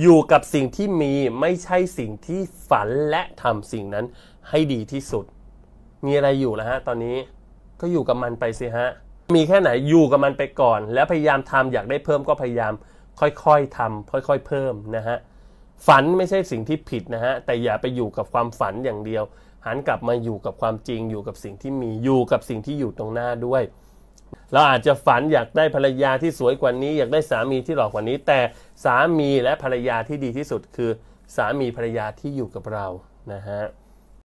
อยู่กับสิ่งที่มีไม่ใช่สิ่งที่ฝันและทำสิ่งนั้นให้ดีที่สุด มีอะไรอยู่แล้วฮะตอนนี้ก็อยู่กับมันไปสิฮะ มีแค่ไหนอยู่กับมันไปก่อน แล้วพยายามทำอยากได้เพิ่มก็พยายามค่อยๆทำค่อยๆเพิ่มนะฮะ ฝันไม่ใช่สิ่งที่ผิดนะฮะ แต่อย่าไปอยู่กับความฝันอย่างเดียวหันกลับมาอยู่กับความจริงอยู่กับสิ่งที่มีอยู่กับสิ่งที่อยู่ตรงหน้าด้วยเราอาจจะฝันอยากได้ภรรยาที่สวยกว่านี้ อยากได้สามีที่หล่อกว่านี้ แต่สามีและภรรยาที่ดีที่สุดคือสามีภรรยาที่อยู่กับเรานะฮะ